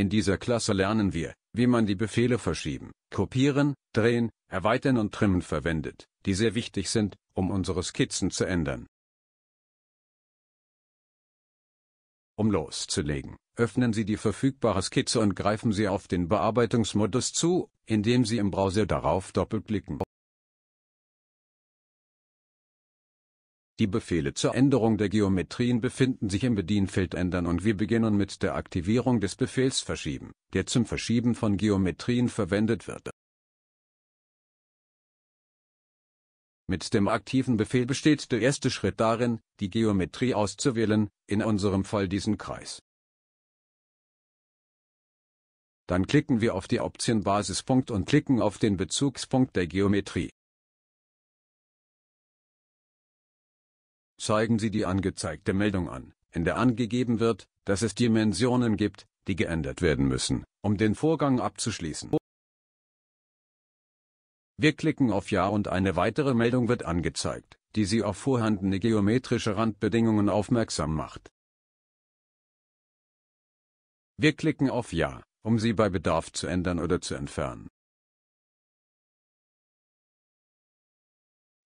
In dieser Klasse lernen wir, wie man die Befehle verschieben, kopieren, drehen, erweitern und trimmen verwendet, die sehr wichtig sind, um unsere Skizzen zu ändern. Um loszulegen, öffnen Sie die verfügbare Skizze und greifen Sie auf den Bearbeitungsmodus zu, indem Sie im Browser darauf doppelt klicken. Die Befehle zur Änderung der Geometrien befinden sich im Bedienfeld Ändern und wir beginnen mit der Aktivierung des Befehls Verschieben, der zum Verschieben von Geometrien verwendet wird. Mit dem aktiven Befehl besteht der erste Schritt darin, die Geometrie auszuwählen, in unserem Fall diesen Kreis. Dann klicken wir auf die Option Basispunkt und klicken auf den Bezugspunkt der Geometrie. zeigen Sie die angezeigte Meldung an, in der angegeben wird, dass es Dimensionen gibt, die geändert werden müssen, um den Vorgang abzuschließen. Wir klicken auf Ja und eine weitere Meldung wird angezeigt, die Sie auf vorhandene geometrische Randbedingungen aufmerksam macht. Wir klicken auf Ja, um sie bei Bedarf zu ändern oder zu entfernen.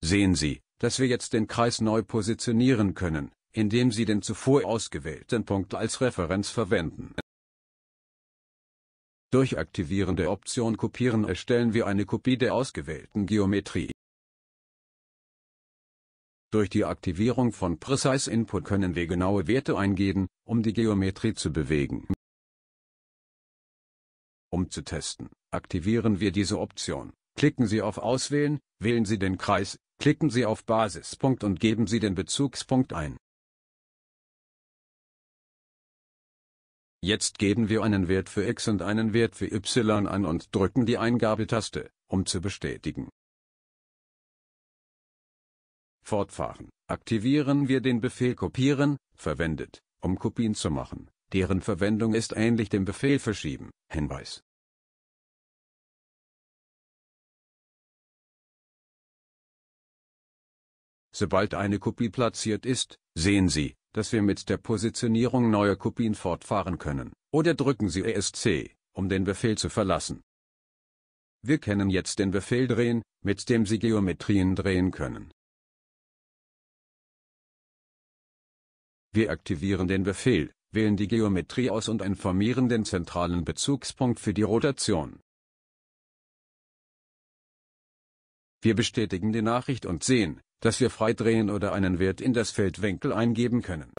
Sehen Sie, dass wir jetzt den Kreis neu positionieren können, indem Sie den zuvor ausgewählten Punkt als Referenz verwenden. Durch Aktivieren der Option Kopieren erstellen wir eine Kopie der ausgewählten Geometrie. Durch die Aktivierung von Precise Input können wir genaue Werte eingeben, um die Geometrie zu bewegen. Um zu testen, aktivieren wir diese Option. Klicken Sie auf Auswählen, wählen Sie den Kreis, Klicken Sie auf Basispunkt und geben Sie den Bezugspunkt ein. Jetzt geben wir einen Wert für x und einen Wert für y an und drücken die Eingabetaste, um zu bestätigen. Fortfahren. Aktivieren wir den Befehl Kopieren, verwendet, um Kopien zu machen. Deren Verwendung ist ähnlich dem Befehl Verschieben. Hinweis. Sobald eine Kopie platziert ist, sehen Sie, dass wir mit der Positionierung neuer Kopien fortfahren können, oder drücken Sie ESC, um den Befehl zu verlassen. Wir kennen jetzt den Befehl drehen, mit dem Sie Geometrien drehen können. Wir aktivieren den Befehl, wählen die Geometrie aus und informieren den zentralen Bezugspunkt für die Rotation. Wir bestätigen die Nachricht und sehen, das wir freidrehen oder einen Wert in das Feld Winkel eingeben können.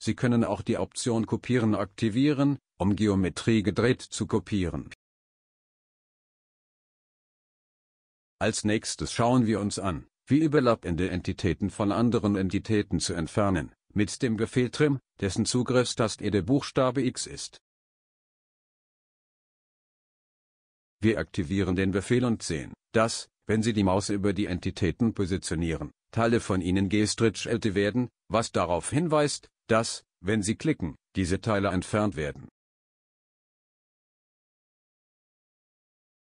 Sie können auch die Option Kopieren aktivieren, um Geometrie gedreht zu kopieren. Als nächstes schauen wir uns an, wie überlappende Entitäten von anderen Entitäten zu entfernen, mit dem Befehl trim, dessen Zugriffstaste e der Buchstabe X ist. Wir aktivieren den Befehl und sehen, dass, wenn sie die Maus über die Entitäten positionieren, Teile von ihnen gestretchelte werden, was darauf hinweist, dass, wenn sie klicken, diese Teile entfernt werden.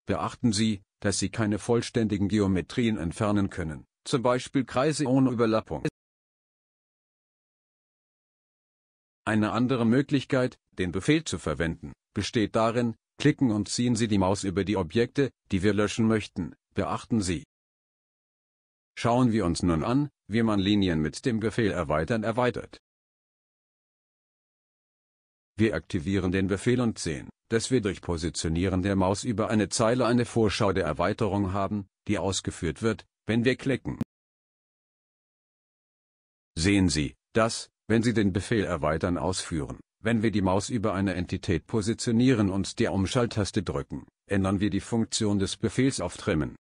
Beachten Sie, dass Sie keine vollständigen Geometrien entfernen können, zum Beispiel Kreise ohne Überlappung. Eine andere Möglichkeit, den Befehl zu verwenden, besteht darin, klicken und ziehen Sie die Maus über die Objekte, die wir löschen möchten, beachten Sie. Schauen wir uns nun an, wie man Linien mit dem Befehl Erweitern erweitert. Wir aktivieren den Befehl und sehen, dass wir durch Positionieren der Maus über eine Zeile eine Vorschau der Erweiterung haben, die ausgeführt wird, wenn wir klicken. Sehen Sie, dass, wenn Sie den Befehl Erweitern ausführen, wenn wir die Maus über eine Entität positionieren und die Umschalttaste drücken, ändern wir die Funktion des Befehls auf Trimmen.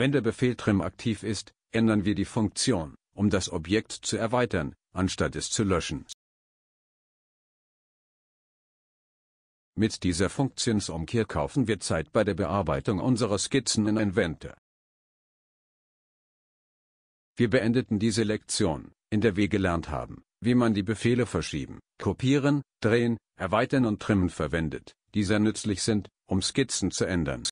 Wenn der Befehl trim aktiv ist, ändern wir die Funktion, um das Objekt zu erweitern, anstatt es zu löschen. Mit dieser Funktionsumkehr kaufen wir Zeit bei der Bearbeitung unserer Skizzen in Inventor. Wir beendeten diese Lektion, in der wir gelernt haben, wie man die Befehle verschieben, kopieren, drehen, erweitern und trimmen verwendet, die sehr nützlich sind, um Skizzen zu ändern.